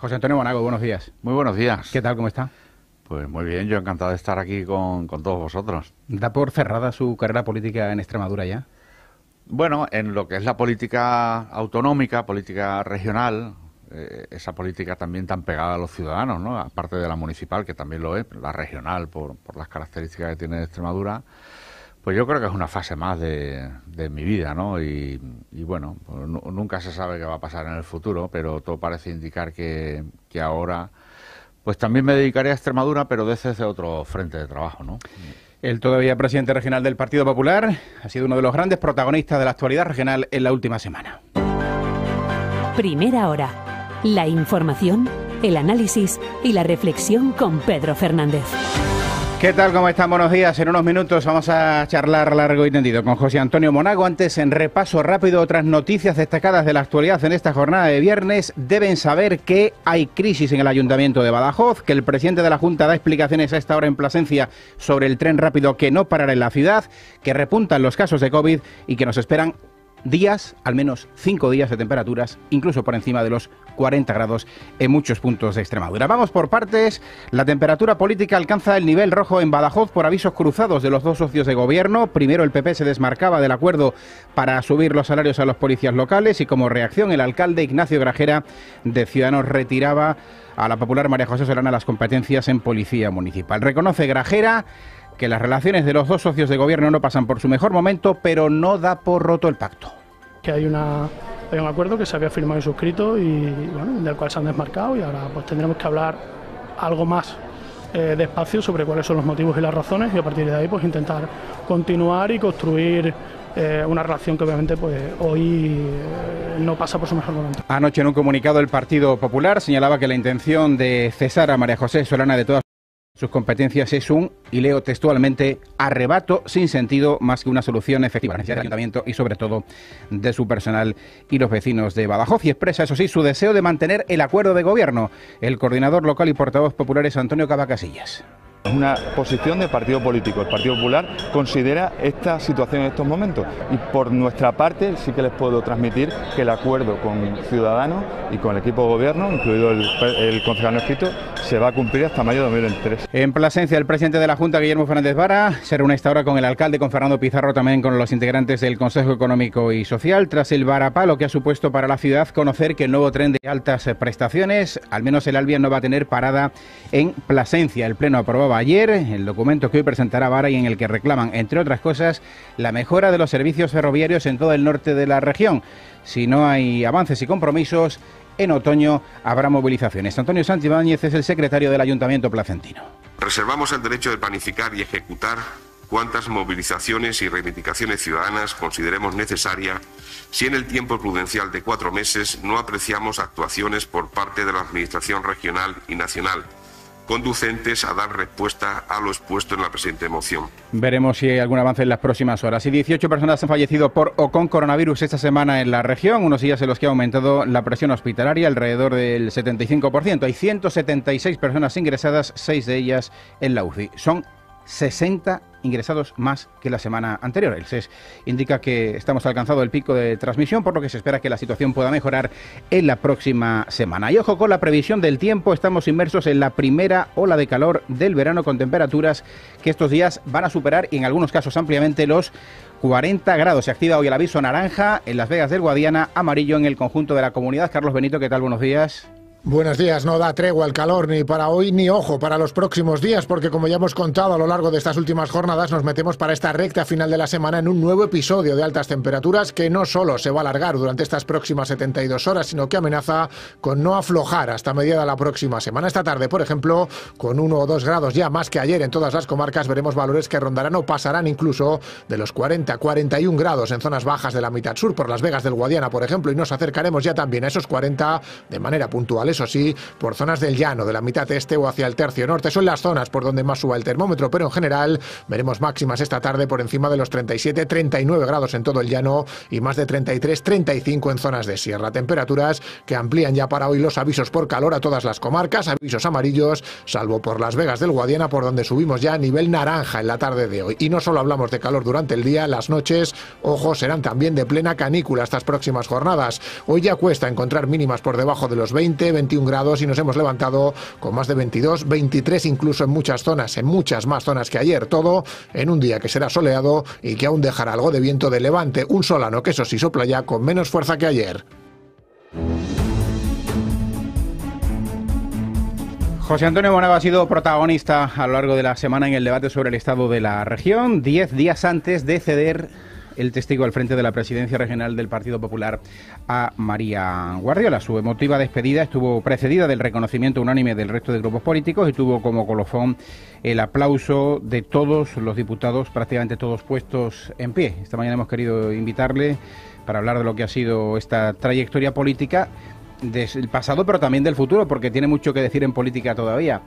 José Antonio Monago, buenos días. Muy buenos días. ¿Qué tal? ¿Cómo está? Pues muy bien, yo encantado de estar aquí con, todos vosotros. ¿Da por cerrada su carrera política en Extremadura ya? Bueno, en lo que es la política autonómica, política regional, eh, esa política también tan pegada a los ciudadanos, ¿no? aparte de la municipal, que también lo es, la regional, por, por las características que tiene Extremadura, pues yo creo que es una fase más de, mi vida, ¿no? Y, bueno, nunca se sabe qué va a pasar en el futuro, pero todo parece indicar que, que ahora, pues también me dedicaré a Extremadura, pero desde otro frente de trabajo, ¿no? El todavía presidente regional del Partido Popular ha sido uno de los grandes protagonistas de la actualidad regional en la última semana. Primera hora. La información, el análisis y la reflexión con Pedro Fernández. ¿Qué tal? ¿Cómo están? Buenos días. En unos minutos vamos a charlar largo y tendido con José Antonio Monago. Antes, en repaso rápido, otras noticias destacadas de la actualidad en esta jornada de viernes. Deben saber que hay crisis en el Ayuntamiento de Badajoz, que el presidente de la Junta da explicaciones a esta hora en Plasencia sobre el tren rápido que no parará en la ciudad, que repuntan los casos de COVID y que nos esperan días, al menos cinco días de temperaturas, incluso por encima de los 40 grados en muchos puntos de Extremadura. Vamos por partes. La temperatura política alcanza el nivel rojo en Badajoz por avisos cruzados de los dos socios de gobierno. Primero el PP se desmarcaba del acuerdo para subir los salarios a los policías locales y como reacción el alcalde Ignacio Grajera de Ciudadanos retiraba a la popular María José Solana las competencias en policía municipal. Reconoce Grajera que las relaciones de los dos socios de gobierno no pasan por su mejor momento, pero no da por roto el pacto. Que hay, un acuerdo que se había firmado y suscrito y del cual se han desmarcado y ahora pues tendremos que hablar algo más eh, despacio sobre cuáles son los motivos y las razones y a partir de ahí pues intentar continuar y construir eh, una relación que obviamente pues, hoy eh, no pasa por su mejor momento. Anoche en un comunicado el Partido Popular señalaba que la intención de cesar a María José Solana de todas sus competencias es un, y leo textualmente, arrebato sin sentido más que una solución efectiva. del ayuntamiento y sobre todo de su personal y los vecinos de Badajoz. Y expresa, eso sí, su deseo de mantener el acuerdo de gobierno. El coordinador local y portavoz populares Antonio Cabacasillas. Es una posición de partido político. El Partido Popular considera esta situación en estos momentos. Y por nuestra parte sí que les puedo transmitir que el acuerdo con Ciudadanos y con el equipo de gobierno, incluido el, concejal no escrito, se va a cumplir hasta mayo de 2023. En Plasencia, el presidente de la Junta, Guillermo Fernández Vara, se reúne esta hora con el alcalde, con Fernando Pizarro, también con los integrantes del Consejo Económico y Social, tras el varapalo que ha supuesto para la ciudad conocer que el nuevo tren de altas prestaciones, al menos el Albia no va a tener parada en Plasencia. El Pleno aprobado ayer, el documento que hoy presentará Vara y en el que reclaman, entre otras cosas, la mejora de los servicios ferroviarios en todo el norte de la región. Si no hay avances y compromisos, en otoño habrá movilizaciones. Antonio Santibáñez es el secretario del Ayuntamiento Placentino. Reservamos el derecho de planificar y ejecutar cuantas movilizaciones y reivindicaciones ciudadanas consideremos necesarias si en el tiempo prudencial de cuatro meses no apreciamos actuaciones por parte de la Administración regional y nacional conducentes a dar respuesta a lo expuesto en la presente moción. Veremos si hay algún avance en las próximas horas. Y 18 personas han fallecido por o con coronavirus esta semana en la región, unos días en los que ha aumentado la presión hospitalaria alrededor del 75%. Hay 176 personas ingresadas, seis de ellas en la UCI. Son 60 ingresados más que la semana anterior. El SES indica que estamos alcanzando el pico de transmisión, por lo que se espera que la situación pueda mejorar en la próxima semana. Y ojo con la previsión del tiempo, estamos inmersos en la primera ola de calor del verano con temperaturas que estos días van a superar y en algunos casos ampliamente los 40 grados. Se activa hoy el aviso naranja en Las Vegas del Guadiana, amarillo en el conjunto de la comunidad. Carlos Benito, ¿qué tal? Buenos días. Buenos días, no da tregua el calor ni para hoy ni ojo para los próximos días, porque como ya hemos contado a lo largo de estas últimas jornadas, nos metemos para esta recta final de la semana en un nuevo episodio de altas temperaturas que no solo se va a alargar durante estas próximas 72 horas, sino que amenaza con no aflojar hasta mediada la próxima semana. Esta tarde, por ejemplo, con uno o dos grados ya más que ayer en todas las comarcas, veremos valores que rondarán o pasarán incluso de los 40-41 a grados en zonas bajas de la mitad sur, por las Vegas del Guadiana, por ejemplo, y nos acercaremos ya también a esos 40 de manera puntual eso sí, por zonas del llano, de la mitad este o hacia el tercio norte. Son las zonas por donde más suba el termómetro, pero en general veremos máximas esta tarde por encima de los 37-39 grados en todo el llano y más de 33-35 en zonas de sierra. Temperaturas que amplían ya para hoy los avisos por calor a todas las comarcas, avisos amarillos, salvo por Las Vegas del Guadiana, por donde subimos ya a nivel naranja en la tarde de hoy. Y no solo hablamos de calor durante el día, las noches, ojo, serán también de plena canícula estas próximas jornadas. Hoy ya cuesta encontrar mínimas por debajo de los 20, 21 grados y nos hemos levantado con más de 22, 23 incluso en muchas zonas, en muchas más zonas que ayer. Todo en un día que será soleado y que aún dejará algo de viento de levante, un solano que eso sí sopla ya con menos fuerza que ayer. José Antonio Bonaba ha sido protagonista a lo largo de la semana en el debate sobre el estado de la región, 10 días antes de ceder el testigo al frente de la presidencia regional del Partido Popular a María Guardiola. Su emotiva despedida estuvo precedida del reconocimiento unánime del resto de grupos políticos y tuvo como colofón el aplauso de todos los diputados, prácticamente todos puestos en pie. Esta mañana hemos querido invitarle para hablar de lo que ha sido esta trayectoria política del pasado, pero también del futuro, porque tiene mucho que decir en política todavía.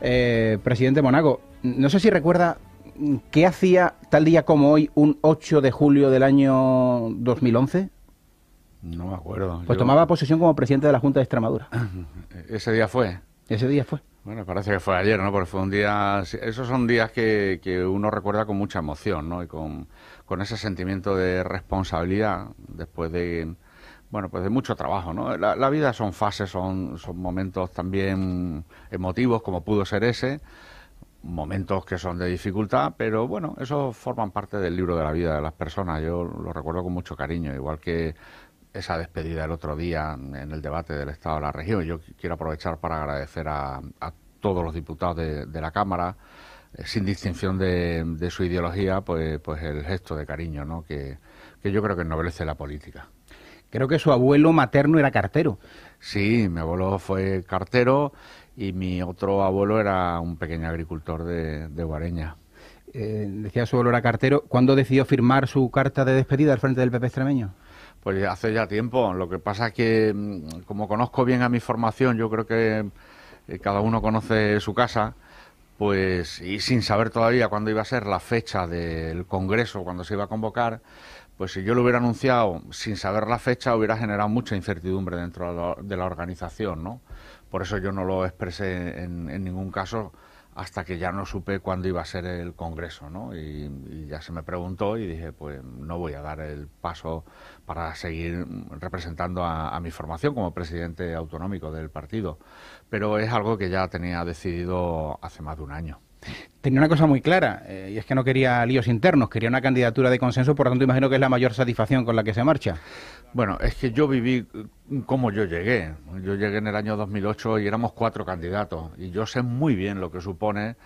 Eh, presidente Monago, no sé si recuerda ¿qué hacía tal día como hoy, un 8 de julio del año 2011? No me acuerdo. Pues tomaba posesión como presidente de la Junta de Extremadura. ¿Ese día fue? Ese día fue. Bueno, parece que fue ayer, ¿no? Porque fue un día... Esos son días que, uno recuerda con mucha emoción, ¿no? Y con, con ese sentimiento de responsabilidad después de bueno, pues de mucho trabajo, ¿no? La, la, vida son fases, son, son momentos también emotivos, como pudo ser ese, momentos que son de dificultad, pero bueno, eso forman parte del libro de la vida de las personas. Yo lo recuerdo con mucho cariño, igual que esa despedida el otro día en el debate del Estado de la región. Yo quiero aprovechar para agradecer a, a todos los diputados de, la Cámara, eh, sin distinción de, su ideología, pues, pues el gesto de cariño, ¿no? que, que yo creo que ennoblece la política. Creo que su abuelo materno era cartero. Sí, mi abuelo fue cartero y mi otro abuelo era un pequeño agricultor de, Guareña. Eh, decía su abuelo era cartero. ¿Cuándo decidió firmar su carta de despedida al frente del PP extremeño? Pues hace ya tiempo. Lo que pasa es que, mm, como conozco bien a mi formación, yo creo que eh, cada uno conoce su casa, pues, y sin saber todavía cuándo iba a ser la fecha del Congreso, cuándo se iba a convocar, pues si yo lo hubiera anunciado sin saber la fecha, hubiera generado mucha incertidumbre dentro de la organización, ¿no? Por eso yo no lo expresé en, ningún caso hasta que ya no supe cuándo iba a ser el Congreso, ¿no? Y, ya se me preguntó y dije, pues no voy a dar el paso para seguir representando a, mi formación como presidente autonómico del partido. Pero es algo que ya tenía decidido hace más de un año tenía una cosa muy clara, eh, y es que no quería líos internos, quería una candidatura de consenso, por lo tanto imagino que es la mayor satisfacción con la que se marcha. Bueno, es que yo viví mm, como yo llegué. Yo llegué en el año 2008 y éramos cuatro candidatos, y yo sé muy bien lo que supone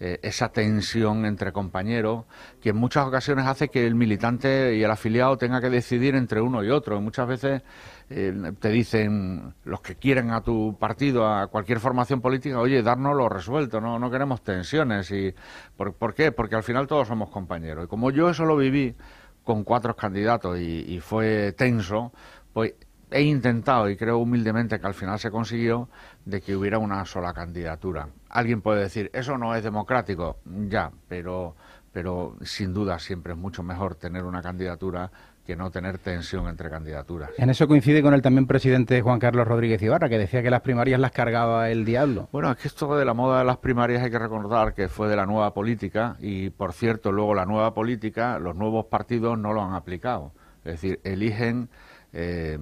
eh, esa tensión entre compañeros que en muchas ocasiones hace que el militante y el afiliado tenga que decidir entre uno y otro. Muchas veces eh, te dicen los que quieren a tu partido, a cualquier formación política, oye, darnos lo resuelto, no, no queremos tensiones. Y, ¿por, qué? Porque al final todos somos compañeros. Y como yo eso lo viví con cuatro candidatos y fue tenso, pues he intentado, y creo humildemente que al final se consiguió, de que hubiera una sola candidatura. Alguien puede decir, eso no es democrático, ya, pero, pero sin duda siempre es mucho mejor tener una candidatura que no tener tensión entre candidaturas. En eso coincide con el también presidente Juan Carlos Rodríguez Ibarra, que decía que las primarias las cargaba el diablo. Bueno, es que esto de la moda de las primarias hay que recordar que fue de la nueva política y, por cierto, luego la nueva política, los nuevos partidos no lo han aplicado. Es decir, eligen eh,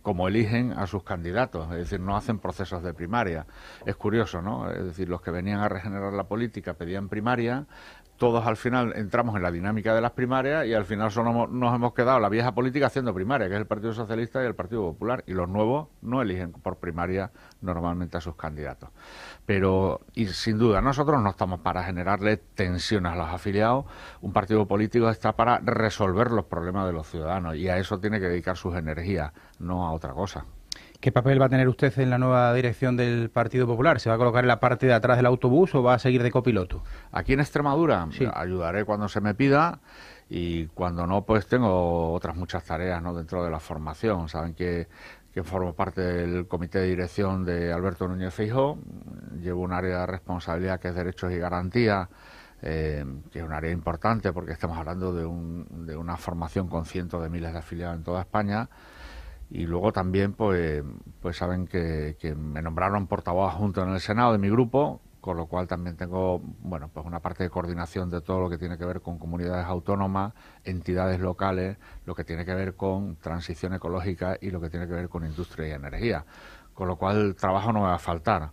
como eligen a sus candidatos, es decir, no hacen procesos de primaria. Es curioso, ¿no? Es decir, los que venían a regenerar la política pedían primaria, todos al final entramos en la dinámica de las primarias y al final solo nos hemos quedado la vieja política haciendo primaria, que es el Partido Socialista y el Partido Popular, y los nuevos no eligen por primaria normalmente a sus candidatos. Pero, y sin duda, nosotros no estamos para generarle tensiones a los afiliados, un partido político está para resolver los problemas de los ciudadanos y a eso tiene que dedicar sus energías, no a otra cosa. ¿Qué papel va a tener usted en la nueva dirección del Partido Popular? ¿Se va a colocar en la parte de atrás del autobús o va a seguir de copiloto? Aquí en Extremadura ayudaré cuando se me pida y cuando no, pues tengo otras muchas tareas dentro de la formación. Saben que, formo parte del comité de dirección de Alberto Núñez Fijo, llevo un área de responsabilidad que es Derechos y Garantía, eh, que es un área importante porque estamos hablando de una formación con cientos de miles de afiliados en toda España y luego también pues pues saben que, me nombraron portavoz junto en el Senado de mi grupo con lo cual también tengo bueno pues una parte de coordinación de todo lo que tiene que ver con comunidades autónomas, entidades locales, lo que tiene que ver con transición ecológica y lo que tiene que ver con industria y energía, con lo cual el trabajo no me va a faltar.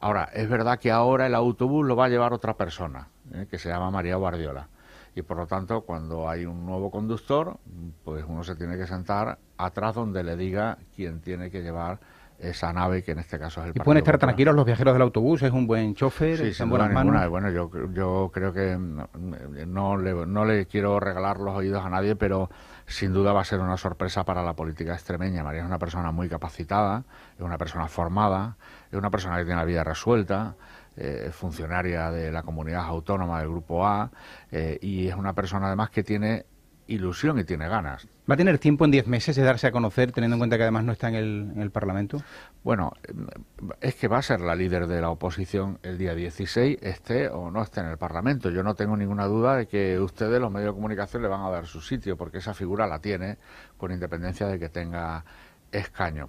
Ahora, es verdad que ahora el autobús lo va a llevar otra persona, ¿eh? que se llama María Guardiola y por lo tanto cuando hay un nuevo conductor, pues uno se tiene que sentar atrás donde le diga quién tiene que llevar esa nave que en este caso es el Y pueden estar tranquilos los viajeros del autobús, es un buen chofer, sí, sin buenas ninguna. Bueno, yo, yo creo que no le, no le quiero regalar los oídos a nadie, pero sin duda va a ser una sorpresa para la política extremeña. María es una persona muy capacitada, es una persona formada, es una persona que tiene la vida resuelta, eh, funcionaria de la comunidad autónoma del Grupo A eh, y es una persona además que tiene ilusión y tiene ganas. ¿Va a tener tiempo en 10 meses de darse a conocer, teniendo en cuenta que además no está en el, en el Parlamento? Bueno, eh, es que va a ser la líder de la oposición el día 16, esté o no esté en el Parlamento. Yo no tengo ninguna duda de que ustedes, los medios de comunicación, le van a dar su sitio, porque esa figura la tiene, con independencia de que tenga escaño.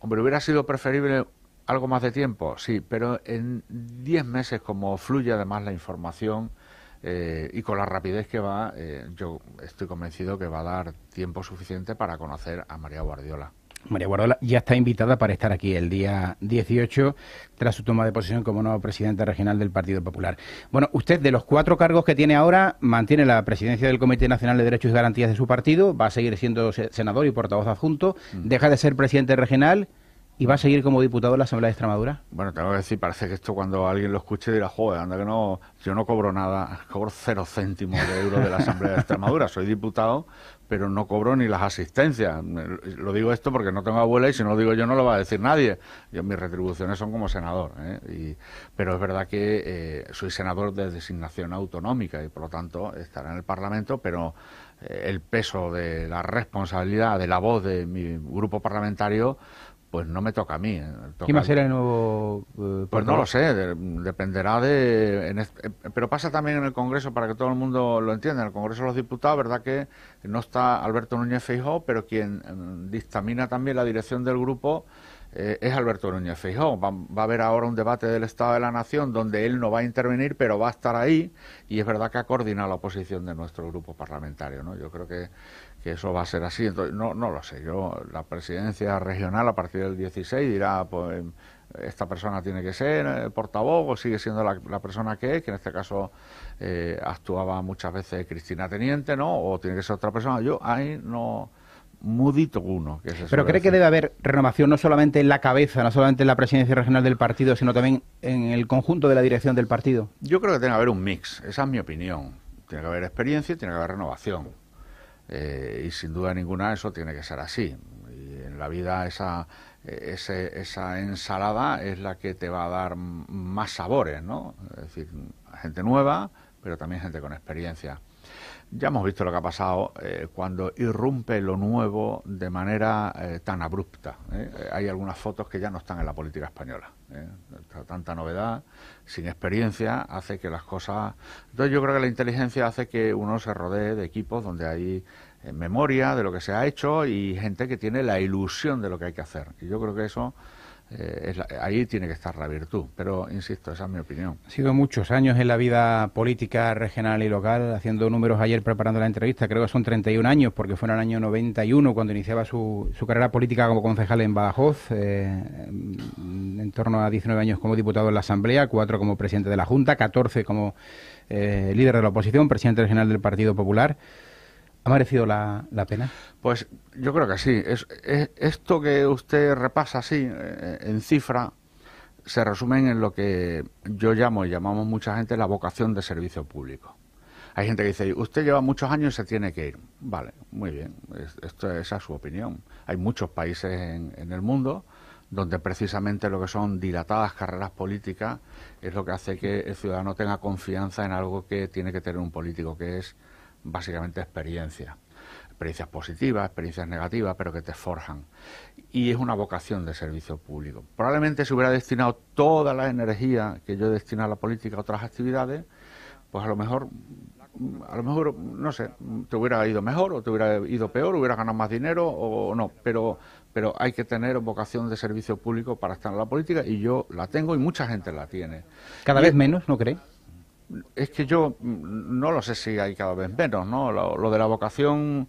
Hombre, hubiera sido preferible algo más de tiempo, sí, pero en diez meses, como fluye además la información eh, y con la rapidez que va, eh, yo estoy convencido que va a dar tiempo suficiente para conocer a María Guardiola. María Guardiola ya está invitada para estar aquí el día 18 tras su toma de posición como nueva presidenta regional del Partido Popular. Bueno, usted de los cuatro cargos que tiene ahora mantiene la presidencia del Comité Nacional de Derechos y Garantías de su partido, va a seguir siendo senador y portavoz adjunto, mm. deja de ser presidente regional ¿Y va a seguir como diputado en la Asamblea de Extremadura? Bueno, tengo que decir, parece que esto cuando alguien lo escuche dirá, joder, anda que no, yo no cobro nada, cobro cero céntimos de euros de la Asamblea de Extremadura, soy diputado, pero no cobro ni las asistencias. Lo digo esto porque no tengo abuela y si no lo digo yo no lo va a decir nadie. Yo, mis retribuciones son como senador, ¿eh? pero es verdad que eh, soy senador de designación autonómica y por lo tanto estará en el Parlamento, pero eh, el peso de la responsabilidad de la voz de mi grupo parlamentario pues no me toca a mí. Eh, toca ¿Quién va a ser el nuevo.? Eh, pues no lo sé, dependerá de. Eh, pero pasa también en el Congreso, para que todo el mundo lo entienda. En el Congreso de los Diputados, ¿verdad que no está Alberto Núñez Feijóo, pero quien mm, dictamina también la dirección del grupo es Alberto Núñez Feijóo. Va, a haber ahora un debate del Estado de la Nación donde él no va a intervenir, pero va a estar ahí y es verdad que ha coordinado la oposición de nuestro grupo parlamentario. ¿no? Yo creo que que eso va a ser así. Entonces, no, no lo sé. Yo, la presidencia regional a partir del 16 dirá, pues em, esta persona tiene que ser el eh, portavoz o sigue siendo la, persona que es, que en este caso eh, actuaba muchas veces Cristina Teniente, ¿no? O tiene que ser otra persona. Yo ahí no mudito uno. Que Pero cree que debe haber renovación no solamente en la cabeza, no solamente en la presidencia regional del partido, sino también en el conjunto de la dirección del partido. Yo creo que tiene que haber un mix, esa es mi opinión. Tiene que haber experiencia y tiene que haber renovación. Eh, y sin duda ninguna eso tiene que ser así. Y en la vida esa, ese, esa ensalada es la que te va a dar más sabores, ¿no? Es decir, gente nueva, pero también gente con experiencia. Ya hemos visto lo que ha pasado eh, cuando irrumpe lo nuevo de manera eh, tan abrupta. ¿eh? Hay algunas fotos que ya no están en la política española. Tanta novedad, sin experiencia, hace que las cosas. Entonces, yo creo que la inteligencia hace que uno se rodee de equipos donde hay memoria de lo que se ha hecho y gente que tiene la ilusión de lo que hay que hacer. Y yo creo que eso eh, ahí tiene que estar la virtud, pero insisto, esa es mi opinión. Ha sido muchos años en la vida política regional y local, haciendo números ayer preparando la entrevista, creo que son 31 años, porque fue en el año 91 cuando iniciaba su, carrera política como concejal en Badajoz, eh, en torno a 19 años como diputado en la Asamblea, 4 como presidente de la Junta, 14 como eh, líder de la oposición, presidente regional del Partido Popular. ¿Ha merecido la, pena? Pues yo creo que sí. Es, esto que usted repasa así, eh, en cifra, se resume en lo que yo llamo y llamamos mucha gente la vocación de servicio público. Hay gente que dice, usted lleva muchos años y se tiene que ir. Vale, muy bien, esto, esa es su opinión. Hay muchos países en, el mundo donde precisamente lo que son dilatadas carreras políticas es lo que hace que el ciudadano tenga confianza en algo que tiene que tener un político, que es básicamente experiencias, experiencias positivas, experiencias negativas, pero que te forjan. Y es una vocación de servicio público. Probablemente si hubiera destinado toda la energía que yo destino a la política a otras actividades, pues a lo mejor a lo mejor, no sé, te hubiera ido mejor o te hubiera ido peor, hubiera ganado más dinero o no, pero, pero hay que tener vocación de servicio público para estar en la política y yo la tengo y mucha gente la tiene. ¿Cada vez menos, no crees? es que yo mm, no lo sé si hay cada vez menos, ¿no? Lo, de la vocación,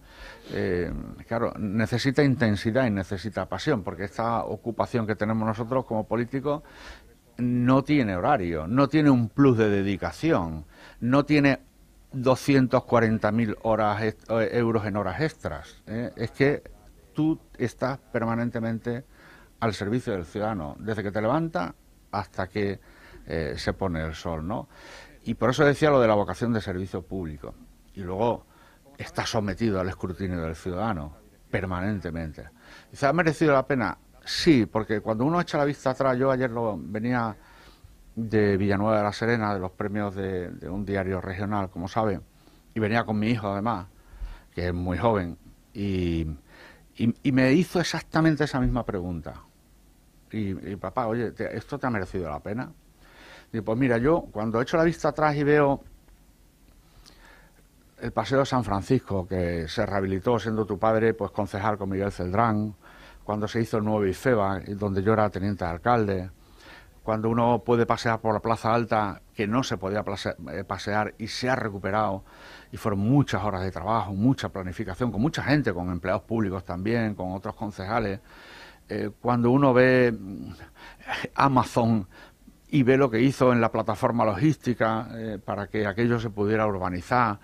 eh, claro, necesita intensidad y necesita pasión, porque esta ocupación que tenemos nosotros como políticos no tiene horario, no tiene un plus de dedicación, no tiene 240.000 horas eh, euros en horas extras. ¿eh? Es que tú estás permanentemente al servicio del ciudadano, desde que te levanta hasta que se pone el sol, ¿no? Y por eso decía lo de la vocación de servicio público. Y luego está sometido al escrutinio del ciudadano permanentemente. ¿Se ¿ha merecido la pena? Sí, porque cuando uno echa la vista atrás, yo ayer lo, venía de Villanueva de la Serena, de los premios de, un diario regional, como saben, y venía con mi hijo además, que es muy joven, y, me hizo exactamente esa misma pregunta. Y, papá, oye, ¿esto te ha merecido la pena? Y pues mira, yo cuando echo la vista atrás y veo el Paseo de San Francisco, que se rehabilitó siendo tu padre pues concejal con Miguel Celdrán, cuando se hizo el nuevo IFEBA, donde yo era teniente de alcalde, cuando uno puede pasear por la Plaza Alta, que no se podía eh, pasear y se ha recuperado, y fueron muchas horas de trabajo, mucha planificación, con mucha gente, con empleados públicos también, con otros concejales. Eh, cuando uno ve mm, Amazon y ve lo que hizo en la plataforma logística eh, para que aquello se pudiera urbanizar.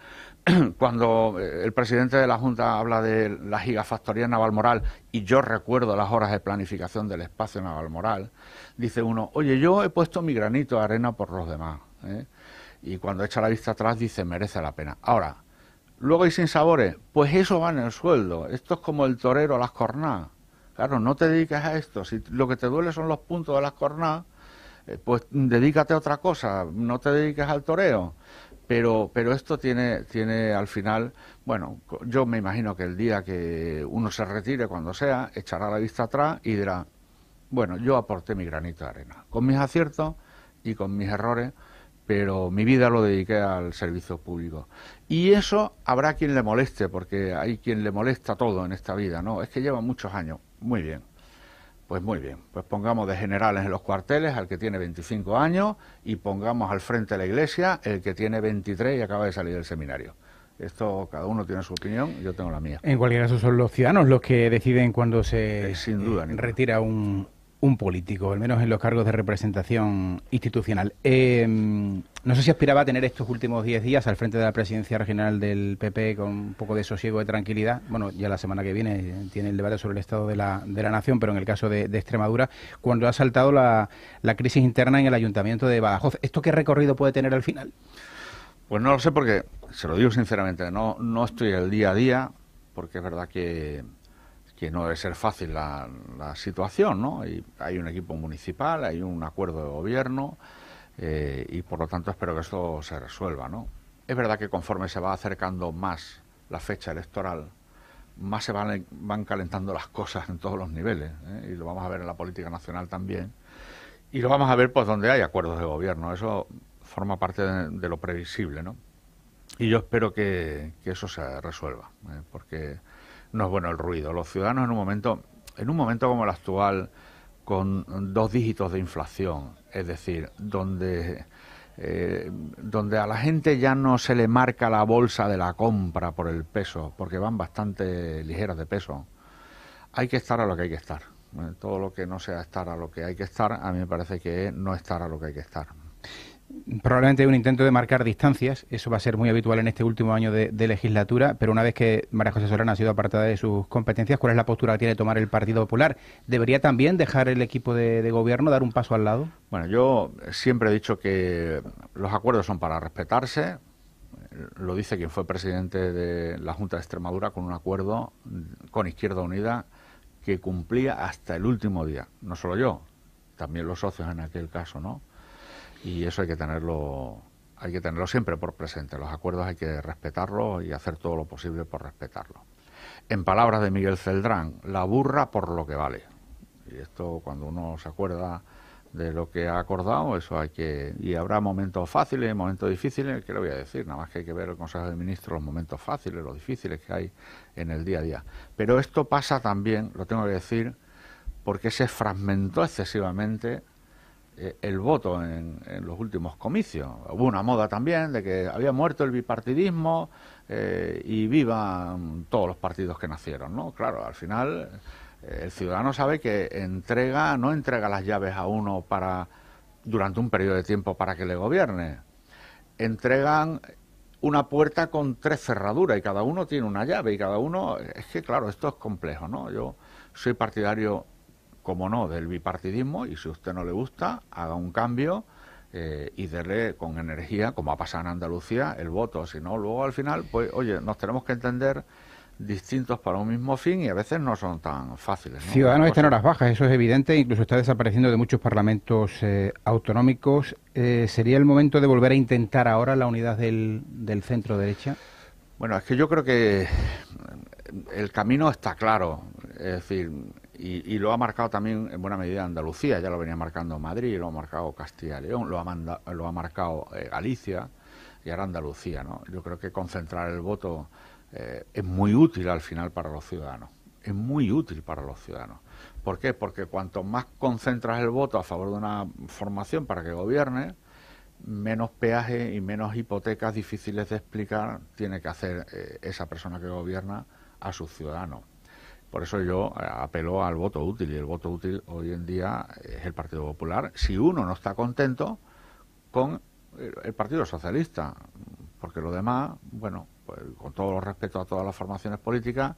Cuando eh, el presidente de la Junta habla de la gigafactoría Navalmoral, y yo recuerdo las horas de planificación del espacio Navalmoral, dice uno, oye, yo he puesto mi granito de arena por los demás. ¿eh? Y cuando echa la vista atrás dice, merece la pena. Ahora, luego hay sabores pues eso va en el sueldo. Esto es como el torero a las cornadas. Claro, no te dediques a esto. Si lo que te duele son los puntos de las cornadas, eh, pues dedícate a otra cosa, no te dediques al toreo. Pero, pero esto tiene, tiene al final, bueno, yo me imagino que el día que uno se retire, cuando sea, echará la vista atrás y dirá, bueno, yo aporté mi granito de arena, con mis aciertos y con mis errores, pero mi vida lo dediqué al servicio público. Y eso habrá quien le moleste, porque hay quien le molesta todo en esta vida, ¿no? Es que lleva muchos años. Muy bien. Pues muy bien, pues pongamos de generales en los cuarteles al que tiene 25 años y pongamos al frente de la iglesia el que tiene 23 y acaba de salir del seminario. Esto cada uno tiene su opinión, yo tengo la mía. En cualquier caso son los ciudadanos los que deciden cuando se eh, retira un, un político, al menos en los cargos de representación institucional. Em, no sé si aspiraba a tener estos últimos 10 días al frente de la presidencia regional del PP con un poco de sosiego, de tranquilidad. Bueno, ya la semana que viene tiene el debate sobre el estado de la, de la nación, pero en el caso de, Extremadura, cuando ha saltado la, la crisis interna en el ayuntamiento de Badajoz. ¿Esto qué recorrido puede tener al final? Pues no lo sé porque, se lo digo sinceramente, no, no estoy el día a día, porque es verdad que que no debe ser fácil la, situación, ¿no? Y hay un equipo municipal, hay un acuerdo de gobierno eh, y por lo tanto espero que esto se resuelva, ¿no? Es verdad que conforme se va acercando más la fecha electoral, más se van, calentando las cosas en todos los niveles ¿eh? y lo vamos a ver en la política nacional también y lo vamos a ver pues donde hay acuerdos de gobierno. Eso forma parte de, lo previsible, ¿no? Y yo espero que, eso se resuelva, ¿eh? porque no es bueno el ruido. Los ciudadanos en un momento, en un momento como el actual, con dos dígitos de inflación, es decir, donde eh, donde a la gente ya no se le marca la bolsa de la compra por el peso, porque van bastante ligeras de peso. Hay que estar a lo que hay que estar. Eh, todo lo que no sea estar a lo que hay que estar, a mí me parece que no estar a lo que hay que estar probablemente hay un intento de marcar distancias, eso va a ser muy habitual en este último año de, legislatura, pero una vez que María José Solana ha sido apartada de sus competencias, ¿cuál es la postura que tiene que tomar el Partido Popular? ¿Debería también dejar el equipo de, de gobierno, dar un paso al lado? Bueno, yo siempre he dicho que los acuerdos son para respetarse, lo dice quien fue presidente de la Junta de Extremadura con un acuerdo con Izquierda Unida que cumplía hasta el último día, no solo yo, también los socios en aquel caso, ¿no? y eso hay que tenerlo hay que tenerlo siempre por presente. Los acuerdos hay que respetarlos y hacer todo lo posible por respetarlos. En palabras de Miguel Celdrán, la burra por lo que vale. Y esto cuando uno se acuerda de lo que ha acordado, eso hay que... Y habrá momentos fáciles, momentos difíciles, que le voy a decir, nada más que hay que ver el Consejo de Ministros los momentos fáciles, los difíciles que hay en el día a día. Pero esto pasa también, lo tengo que decir, porque se fragmentó excesivamente eh, el voto en, los últimos comicios. Hubo una moda también de que había muerto el bipartidismo eh, y vivan todos los partidos que nacieron, ¿no? Claro, al final eh, el ciudadano sabe que entrega, no entrega las llaves a uno para durante un periodo de tiempo para que le gobierne. Entregan una puerta con tres cerraduras y cada uno tiene una llave y cada uno es que claro, esto es complejo, ¿no? Yo soy partidario como no, del bipartidismo y si a usted no le gusta, haga un cambio eh, y dele con energía, como ha pasado en Andalucía, el voto. Si no, luego al final, pues oye, nos tenemos que entender distintos para un mismo fin y a veces no son tan fáciles. Ciudadanos están horas bajas, eso es evidente, incluso está desapareciendo de muchos parlamentos eh, autonómicos. Eh, ¿Sería el momento de volver a intentar ahora la unidad del, del centro derecha? Bueno, es que yo creo que el camino está claro. Es decir, y, lo ha marcado también en buena medida Andalucía, ya lo venía marcando Madrid, lo ha marcado Castilla y León, lo ha, lo ha marcado eh, Galicia y ahora Andalucía. ¿no? Yo creo que concentrar el voto eh, es muy útil al final para los ciudadanos, es muy útil para los ciudadanos. ¿Por qué? Porque cuanto más concentras el voto a favor de una formación para que gobierne, menos peaje y menos hipotecas difíciles de explicar tiene que hacer eh, esa persona que gobierna a sus ciudadanos. Por eso yo eh, apelo al voto útil y el voto útil hoy en día es el Partido Popular. Si uno no está contento con el Partido Socialista, porque lo demás, bueno, pues, con todo el respeto a todas las formaciones políticas,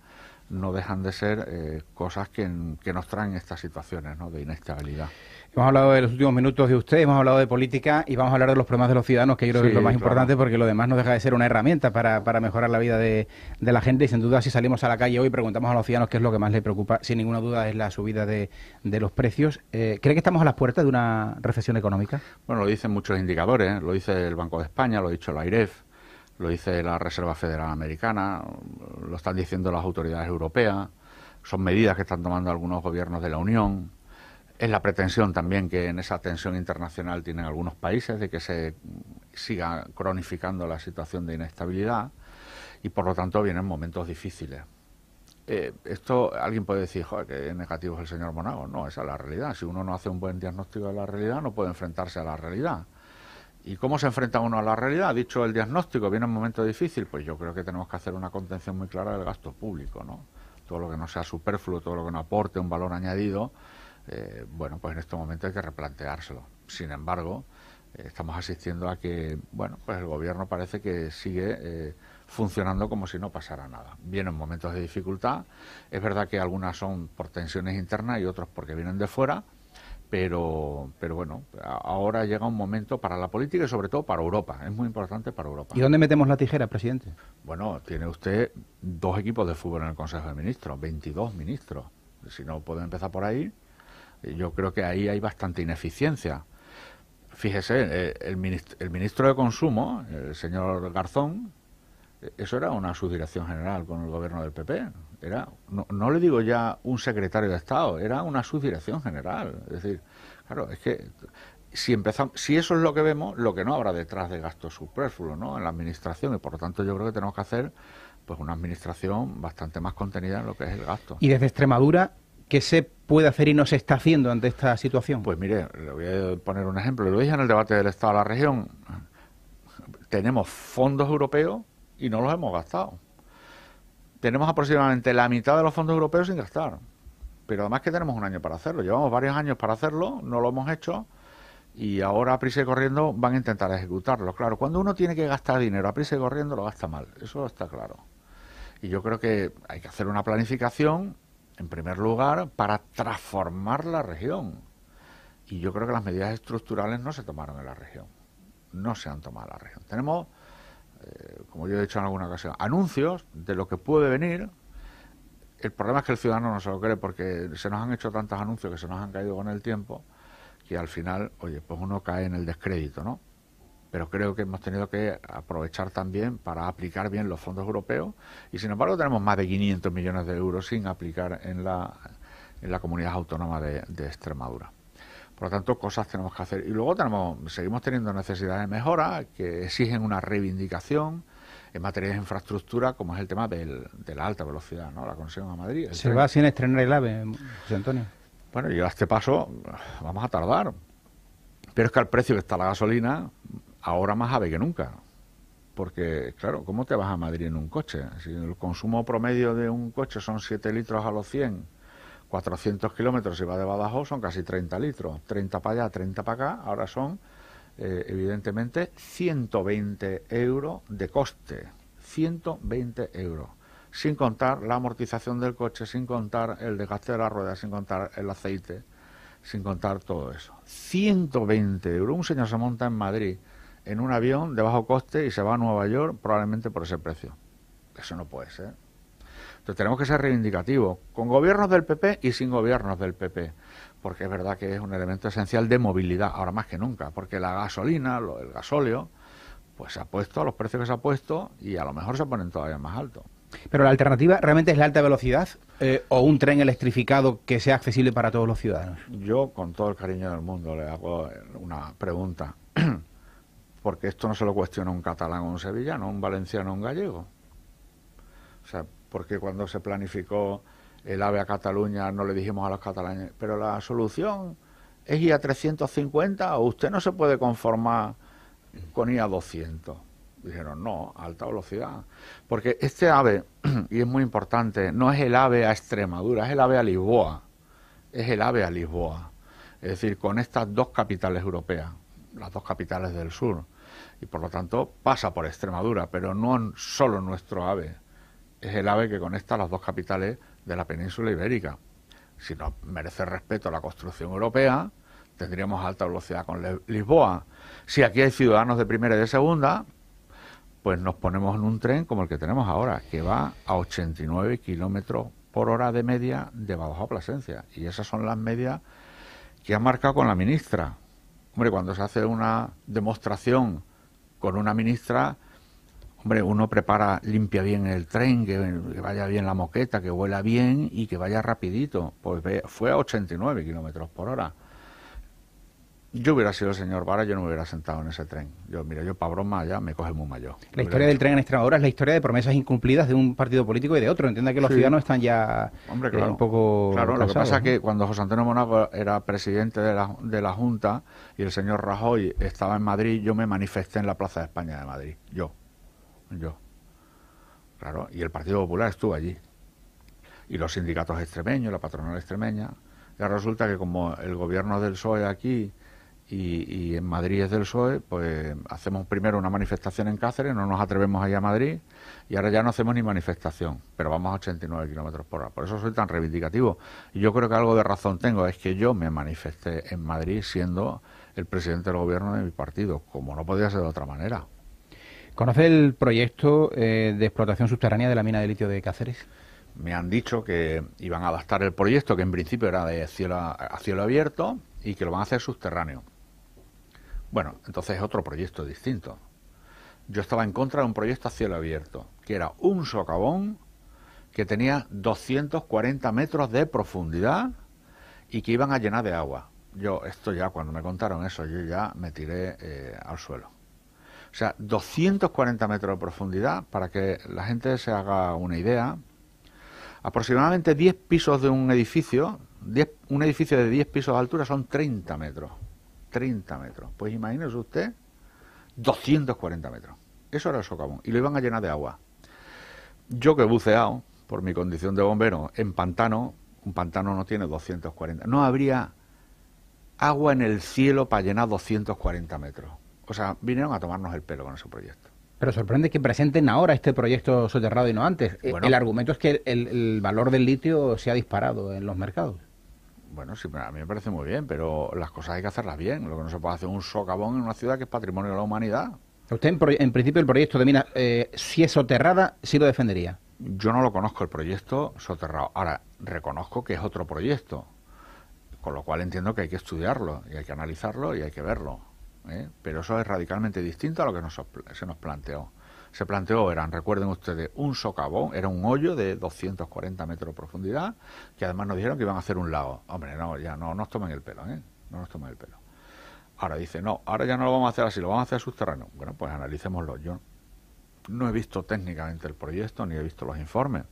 no dejan de ser eh, cosas que, nos traen estas situaciones de inestabilidad. Hemos hablado de los últimos minutos de usted, hemos hablado de política y vamos a hablar de los problemas de los ciudadanos, que yo creo que es lo más importante porque lo demás no deja de ser una herramienta para, mejorar la vida de, la gente y sin duda si salimos a la calle hoy y preguntamos a los ciudadanos qué es lo que más les preocupa, sin ninguna duda es la subida de, de los precios. Eh, ¿Cree que estamos a las puertas de una recesión económica? Bueno, lo dicen muchos indicadores, ¿eh? lo dice el Banco de España, lo ha dicho la AIREF, lo dice la Reserva Federal Americana, lo están diciendo las autoridades europeas, son medidas que están tomando algunos gobiernos de la Unión. Es la pretensión también que en esa tensión internacional tienen algunos países de que se siga cronificando la situación de inestabilidad y por lo tanto vienen momentos difíciles. Eh, esto alguien puede decir, joder, que negativo es el señor Monago. No, esa es la realidad. Si uno no hace un buen diagnóstico de la realidad, no puede enfrentarse a la realidad. ¿Y cómo se enfrenta uno a la realidad? Dicho el diagnóstico, viene un momento difícil, pues yo creo que tenemos que hacer una contención muy clara del gasto público, ¿no? Todo lo que no sea superfluo, todo lo que no aporte un valor añadido, eh, bueno, pues en este momento hay que replanteárselo. Sin embargo, eh, estamos asistiendo a que, bueno, pues el gobierno parece que sigue eh, funcionando como si no pasara nada. Vienen momentos de dificultad, es verdad que algunas son por tensiones internas y otras porque vienen de fuera, pero, pero bueno, ahora llega un momento para la política y sobre todo para Europa. Es muy importante para Europa. ¿Y dónde metemos la tijera, presidente? Bueno, tiene usted dos equipos de fútbol en el Consejo de Ministros, 22 ministros. Si no puedo empezar por ahí, yo creo que ahí hay bastante ineficiencia. Fíjese, eh, el, el ministro de Consumo, el señor Garzón, eso era una subdirección general con el gobierno del PP. Era, no, le digo ya un secretario de Estado, era una subdirección general. Es decir, claro, es que si si eso es lo que vemos, lo que no habrá detrás de gastos superfluos, ¿no? En la administración y por lo tanto yo creo que tenemos que hacer pues una administración bastante más contenida en lo que es el gasto. Y desde Extremadura, ¿qué se puede hacer y no se está haciendo ante esta situación? Pues mire, le voy a poner un ejemplo. Lo dije en el debate del Estado de la región. Tenemos fondos europeos y no los hemos gastado. Tenemos aproximadamente la mitad de los fondos europeos sin gastar, pero además que tenemos un año para hacerlo. Llevamos varios años para hacerlo, no lo hemos hecho y ahora a prisa y corriendo van a intentar ejecutarlo. Claro, cuando uno tiene que gastar dinero a prisa y corriendo lo gasta mal, eso está claro. Y yo creo que hay que hacer una planificación, en primer lugar, para transformar la región. Y yo creo que las medidas estructurales no se tomaron en la región. No se han tomado en la región. Tenemos eh, como yo he dicho en alguna ocasión, anuncios de lo que puede venir. El problema es que el ciudadano no se lo cree porque se nos han hecho tantos anuncios que se nos han caído con el tiempo que al final, oye, pues uno cae en el descrédito, ¿no? Pero creo que hemos tenido que aprovechar también para aplicar bien los fondos europeos y sin embargo tenemos más de 500 millones de euros sin aplicar en la, en la comunidad autónoma de Extremadura. Por lo tanto, cosas tenemos que hacer. Y luego tenemos, seguimos teniendo necesidades de mejora que exigen una reivindicación en materia de infraestructura, como es el tema del, de la alta velocidad, ¿no? la conexión a Madrid. ¿Se va sin estrenar el AVE, José Antonio? Bueno, yo a este paso vamos a tardar. Pero es que al precio que está la gasolina, ahora más AVE que nunca. Porque, claro, ¿cómo te vas a Madrid en un coche? Si el consumo promedio de un coche son 7 litros a los 100 400 kilómetros y va de Badajoz son casi 30 litros, 30 para allá, 30 para acá, ahora son eh, evidentemente 120 euros de coste, 120 euros, sin contar la amortización del coche, sin contar el desgaste de las ruedas, sin contar el aceite, sin contar todo eso. 120 euros, un señor se monta en Madrid en un avión de bajo coste y se va a Nueva York probablemente por ese precio. Eso no puede ser. Entonces tenemos que ser reivindicativos, con gobiernos del PP y sin gobiernos del PP, porque es verdad que es un elemento esencial de movilidad, ahora más que nunca, porque la gasolina, el gasóleo, pues se ha puesto a los precios que se ha puesto y a lo mejor se ponen todavía más altos. Pero la alternativa realmente es la alta velocidad eh, o un tren electrificado que sea accesible para todos los ciudadanos. Yo, con todo el cariño del mundo, le hago una pregunta. porque esto no se lo cuestiona un catalán o un sevillano, un valenciano o un gallego. O sea, porque cuando se planificó el AVE a Cataluña no le dijimos a los catalanes, pero la solución es Ia a 350 o usted no se puede conformar con Ia 200. Dijeron, no, alta velocidad. Porque este AVE, y es muy importante, no es el AVE a Extremadura, es el AVE a Lisboa. Es el AVE a Lisboa. Es decir, con estas dos capitales europeas, las dos capitales del sur. Y por lo tanto pasa por Extremadura, pero no solo nuestro AVE es el ave que conecta las dos capitales de la península ibérica. Si no merece respeto la construcción europea, tendríamos alta velocidad con Lisboa. Si aquí hay ciudadanos de primera y de segunda, pues nos ponemos en un tren como el que tenemos ahora, que va a 89 kilómetros por hora de media de Badajoz a Plasencia. Y esas son las medias que ha marcado con la ministra. Hombre, cuando se hace una demostración con una ministra, Hombre, uno prepara, limpia bien el tren, que, vaya bien la moqueta, que huela bien y que vaya rapidito. Pues fue a 89 kilómetros por hora. Yo hubiera sido el señor Vara, yo no me hubiera sentado en ese tren. Yo, mira, yo para broma ya me coge muy mayor. La historia del tren en Extremadura es la historia de promesas incumplidas de un partido político y de otro. Entienda que los ciudadanos están ya eh, un poco. Claro, lo que pasa es que cuando José Antonio Monaco era presidente de la Junta y el señor Rajoy estaba en Madrid, yo me manifesté en la Plaza de España de Madrid. Yo yo. Claro, y el Partido Popular estuvo allí. Y los sindicatos extremeños, la patronal extremeña. Ya resulta que como el gobierno del PSOE aquí y, en Madrid es del PSOE, pues hacemos primero una manifestación en Cáceres, no nos atrevemos ahí a Madrid y ahora ya no hacemos ni manifestación, pero vamos a 89 kilómetros por hora. Por eso soy tan reivindicativo. Y yo creo que algo de razón tengo, es que yo me manifesté en Madrid siendo el presidente del gobierno de mi partido, como no podía ser de otra manera. ¿Conoce el proyecto eh, de explotación subterránea de la mina de litio de Cáceres? Me han dicho que iban a adaptar el proyecto, que en principio era de cielo a, cielo abierto, y que lo van a hacer subterráneo. Bueno, entonces es otro proyecto distinto. Yo estaba en contra de un proyecto a cielo abierto, que era un socavón que tenía 240 metros de profundidad y que iban a llenar de agua. Yo, esto ya cuando me contaron eso, yo ya me tiré eh, al suelo. O sea, 240 metros de profundidad, para que la gente se haga una idea. Aproximadamente 10 pisos de un edificio, un edificio de 10 pisos de altura son 30 metros. 30 metros. Pues imagínese usted 240 metros. Eso era el socavón. Y lo iban a llenar de agua. Yo que he buceado, por mi condición de bombero, en pantano, un pantano no tiene 240. No habría agua en el cielo para llenar 240 metros. O sea, vinieron a tomarnos el pelo con ese proyecto. Pero sorprende que presenten ahora este proyecto soterrado y no antes. Eh, el argumento es que el, valor del litio se ha disparado en los mercados. Bueno, sí, a mí me parece muy bien, pero las cosas hay que hacerlas bien. Lo que no se puede hacer es un socavón en una ciudad que es patrimonio de la humanidad. Usted, en, principio, el proyecto de mina, eh, si es soterrada, sí lo defendería. Yo no lo conozco, el proyecto soterrado. Ahora, reconozco que es otro proyecto, con lo cual entiendo que hay que estudiarlo, y hay que analizarlo y hay que verlo. ¿eh? pero eso es radicalmente distinto a lo que se nos planteó. Se planteó, eran, recuerden ustedes, un socavón, era un hoyo de 240 metros de profundidad, que además nos dijeron que iban a hacer un lago. Hombre, no, ya no nos tomen el pelo, ¿eh? No nos tomen el pelo. Ahora dice, no, ahora ya no lo vamos a hacer así, lo vamos a hacer subterráneo. Bueno, pues analicémoslo. Yo no he visto técnicamente el proyecto, ni he visto los informes,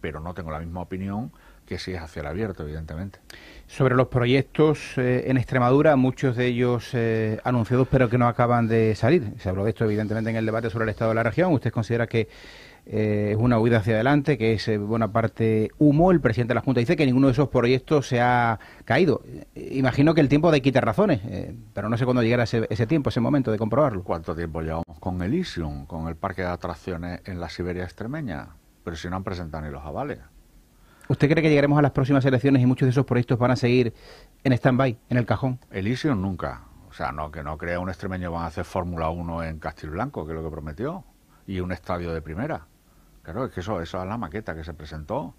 pero no tengo la misma opinión que sí es hacia el abierto, evidentemente. Sobre los proyectos eh, en Extremadura, muchos de ellos eh, anunciados pero que no acaban de salir. Se habló de esto, evidentemente, en el debate sobre el estado de la región. ¿Usted considera que eh, es una huida hacia adelante, que es buena parte humo? El presidente de la Junta dice que ninguno de esos proyectos se ha caído. Imagino que el tiempo de quitar razones, pero no sé cuándo llegará ese, ese, tiempo, ese momento de comprobarlo. ¿Cuánto tiempo llevamos con Elysium, con el parque de atracciones en la Siberia extremeña? Pero si no han presentado ni los avales. ¿Usted cree que llegaremos a las próximas elecciones y muchos de esos proyectos van a seguir en stand-by, en el cajón? Elysium nunca. O sea, no, que no crea un extremeño van a hacer Fórmula 1 en Blanco, que es lo que prometió, y un estadio de primera. Claro, es que eso, eso es la maqueta que se presentó.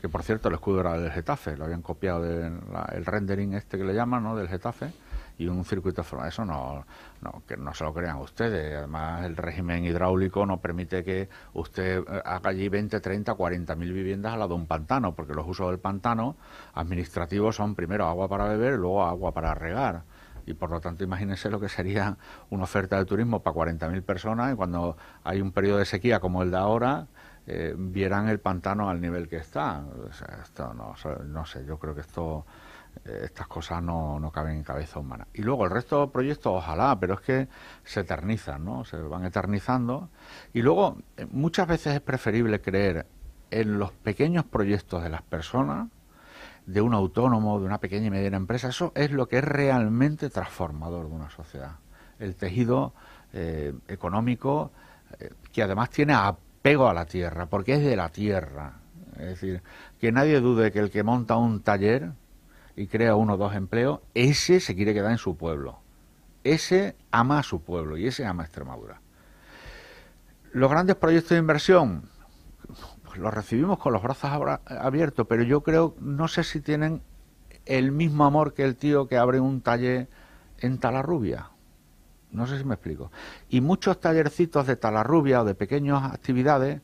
Que por cierto, el escudo era del Getafe, lo habían copiado del rendering este que le llaman, ¿no? Del Getafe y un circuito de Eso no, no, que no se lo crean ustedes. Además, el régimen hidráulico no permite que usted eh, haga allí 20, 30, 40 mil viviendas al lado de un pantano, porque los usos del pantano administrativos son primero agua para beber luego agua para regar y por lo tanto imagínense lo que sería una oferta de turismo para mil personas y cuando hay un periodo de sequía como el de ahora eh, vieran el pantano al nivel que está. O sea, esto no, no sé, yo creo que esto estas cosas no, caben en cabeza humana. Y luego el resto de proyectos, ojalá, pero es que se eternizan, ¿no? Se van eternizando. Y luego eh, muchas veces es preferible creer en los pequeños proyectos de las personas, de un autónomo, de una pequeña y mediana empresa. Eso es lo que es realmente transformador de una sociedad. El tejido eh, económico eh, que además tiene apego a la tierra, porque es de la tierra. Es decir, que nadie dude que el que monta un taller y crea uno o dos empleos, ese se quiere quedar en su pueblo. Ese ama a su pueblo y ese ama a Extremadura. Los grandes proyectos de inversión pues los recibimos con los brazos abiertos, pero yo creo, no sé si tienen el mismo amor que el tío que abre un taller en Talarrubia. No sé si me explico. Y muchos tallercitos de Talarrubia o de pequeñas actividades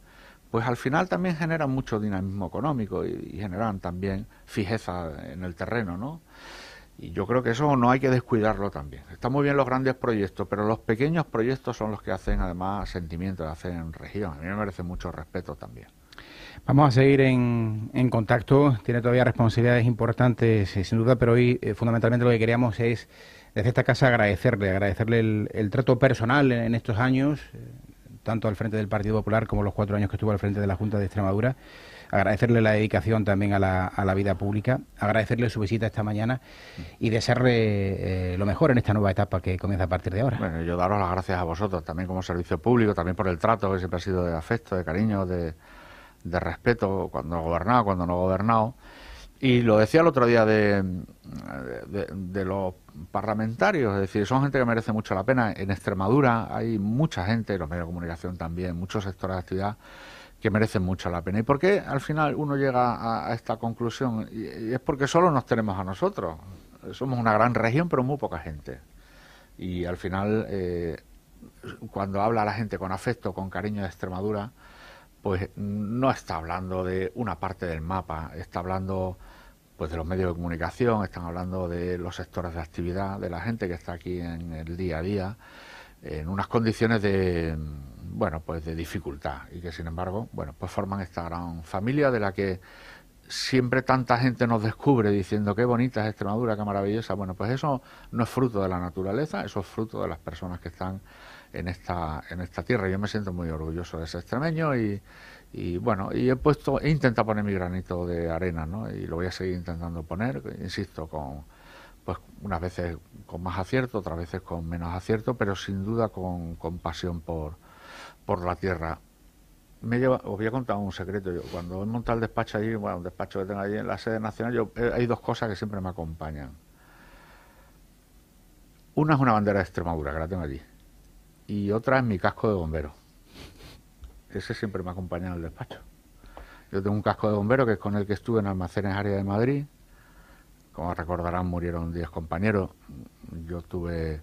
pues al final también generan mucho dinamismo económico y, generan también fijeza en el terreno, ¿no? Y yo creo que eso no hay que descuidarlo también. Están muy bien los grandes proyectos, pero los pequeños proyectos son los que hacen además sentimientos, hacen región. A mí me merece mucho respeto también. Vamos a seguir en, en, contacto. Tiene todavía responsabilidades importantes, eh, sin duda, pero hoy eh, fundamentalmente lo que queríamos es, desde esta casa, agradecerle, agradecerle el, trato personal en, estos años, eh, tanto al frente del Partido Popular como los cuatro años que estuvo al frente de la Junta de Extremadura. Agradecerle la dedicación también a la, vida pública, agradecerle su visita esta mañana y desearle eh, lo mejor en esta nueva etapa que comienza a partir de ahora. Bueno, yo daros las gracias a vosotros también como servicio público, también por el trato que siempre ha sido de afecto, de cariño, de, de respeto, cuando he gobernado, cuando no he gobernado y lo decía el otro día de, los parlamentarios, es decir, son gente que merece mucho la pena. En Extremadura hay mucha gente, los medios de comunicación también, muchos sectores de actividad que merecen mucho la pena. ¿Y por qué al final uno llega a, esta conclusión? es porque solo nos tenemos a nosotros. Somos una gran región, pero muy poca gente. Y al final, eh, cuando habla la gente con afecto, con cariño de Extremadura, pues no está hablando de una parte del mapa, está hablando pues de los medios de comunicación, están hablando de los sectores de actividad, de la gente que está aquí en el día a día, en unas condiciones de bueno pues de dificultad y que sin embargo bueno pues forman esta gran familia de la que siempre tanta gente nos descubre diciendo qué bonita es Extremadura, qué maravillosa. Bueno, pues eso no es fruto de la naturaleza, eso es fruto de las personas que están en esta, en esta tierra. Yo me siento muy orgulloso de ser extremeño y, y bueno, y he puesto, he intentado poner mi granito de arena, ¿no? Y lo voy a seguir intentando poner, insisto, con pues unas veces con más acierto, otras veces con menos acierto, pero sin duda con, con pasión por, por la tierra. Me lleva, os voy a contar un secreto. Yo, cuando he montado el despacho allí, bueno, un despacho que tengo allí en la sede nacional, yo, eh, hay dos cosas que siempre me acompañan. Una es una bandera de Extremadura, que la tengo allí. Y otra es mi casco de bombero ese siempre me ha acompañado en el despacho. Yo tengo un casco de bombero que es con el que estuve en almacenes área de Madrid. Como recordarán, murieron 10 compañeros. Yo tuve,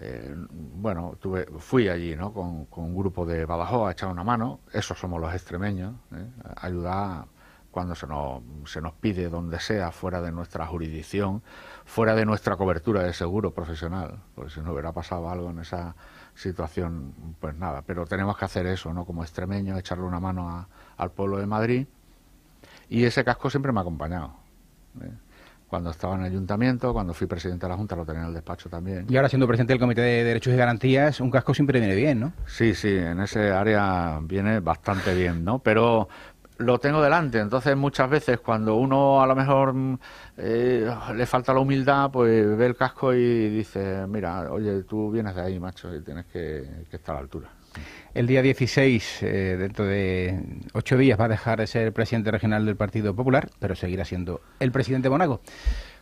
eh, bueno, tuve, fui allí ¿no? Con, un grupo de Badajoz a echar una mano. Esos somos los extremeños. ¿eh? Ayudar cuando se nos, se nos pide donde sea, fuera de nuestra jurisdicción, fuera de nuestra cobertura de seguro profesional, porque si no hubiera pasado algo en esa situación, pues nada, pero tenemos que hacer eso, ¿no? Como extremeño, echarle una mano al pueblo de Madrid. Y ese casco siempre me ha acompañado. ¿eh? Cuando estaba en el ayuntamiento, cuando fui presidente de la Junta, lo tenía en el despacho también. Y ahora siendo presidente del Comité de Derechos y Garantías, un casco siempre viene bien, ¿no? Sí, sí, en ese área viene bastante bien, ¿no? Pero, lo tengo delante. Entonces muchas veces cuando uno a lo mejor mm, eh, le falta la humildad, pues ve el casco y dice, mira, oye, tú vienes de ahí, macho, y tienes que, estar a la altura. El día 16, eh, dentro de ocho días, va a dejar de ser presidente regional del Partido Popular, pero seguirá siendo el presidente Monaco,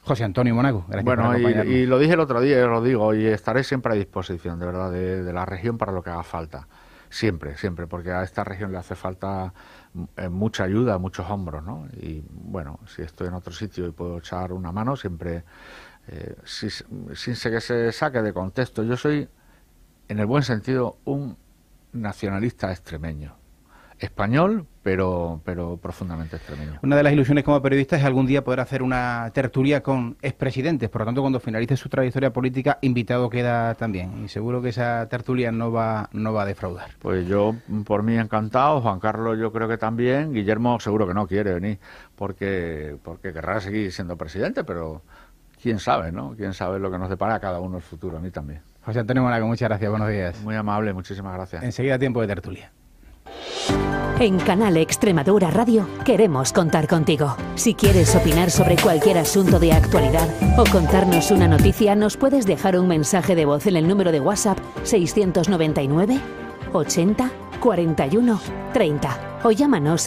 José Antonio Monaco, bueno, y, lo dije el otro día, lo digo, y estaré siempre a disposición, de verdad, de la región para lo que haga falta siempre, siempre, porque a esta región le hace falta mucha ayuda, muchos hombros, ¿no? Y bueno, si estoy en otro sitio y puedo echar una mano, siempre, eh, sin que se saque de contexto, yo soy, en el buen sentido, un nacionalista extremeño. Español, pero, pero profundamente extremeño. Una de las ilusiones como periodista es algún día poder hacer una tertulia con expresidentes, por lo tanto cuando finalice su trayectoria política, invitado queda también, y seguro que esa tertulia no va, no va a defraudar. Pues yo, por mí encantado, Juan Carlos yo creo que también, Guillermo seguro que no quiere venir, porque, porque querrá seguir siendo presidente, pero quién sabe, ¿no? Quién sabe lo que nos depara a cada uno el futuro, a mí también. José Antonio Monaco, muchas gracias, buenos días. Muy amable, muchísimas gracias. Enseguida tiempo de tertulia. En Canal Extremadura Radio queremos contar contigo. Si quieres opinar sobre cualquier asunto de actualidad o contarnos una noticia, nos puedes dejar un mensaje de voz en el número de WhatsApp 699 80 41 30 o llámanos